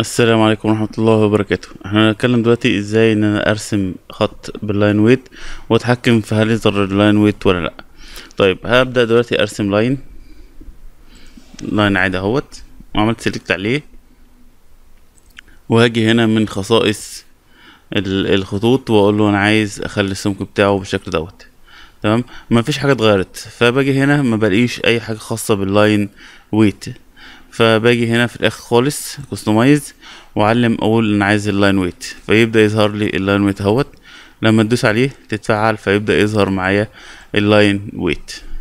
السلام عليكم ورحمة الله وبركاته احنا هنتكلم دلوقتي ازاي ان انا ارسم خط باللاين ويت واتحكم في هل يظهر اللاين ويت ولا لا طيب هبدأ دلوقتي ارسم لاين لاين عادي اهوت وعملت سيلكت عليه وهاجي هنا من خصائص الخطوط واقول له انا عايز اخلي السمك بتاعه بالشكل دوت تمام مفيش حاجة اتغيرت فباجي هنا ما بلاقيش اي حاجة خاصة باللاين ويت فباجي هنا في الاخر خالص كستمايز واعلم اقول انا عايز اللاين ويت فيبدا يظهر لي اللاين ويت اهوت لما تدوس عليه تتفعل فيبدا يظهر معايا اللاين ويت